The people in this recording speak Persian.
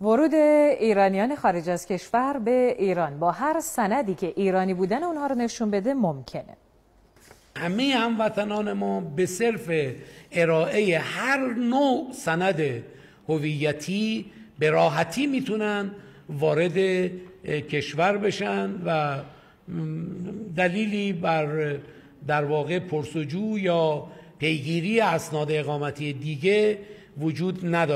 ورود ایرانیان خارج از کشور به ایران با هر سندی که ایرانی بودن اونها رو نشون بده ممکنه همه هموطنان ما به صرف ارائه هر نوع سند هویتی به راحتی میتونن وارد کشور بشن و دلیلی بر در واقع پرسجو یا پیگیری اسناد اقامتی دیگه وجود نداره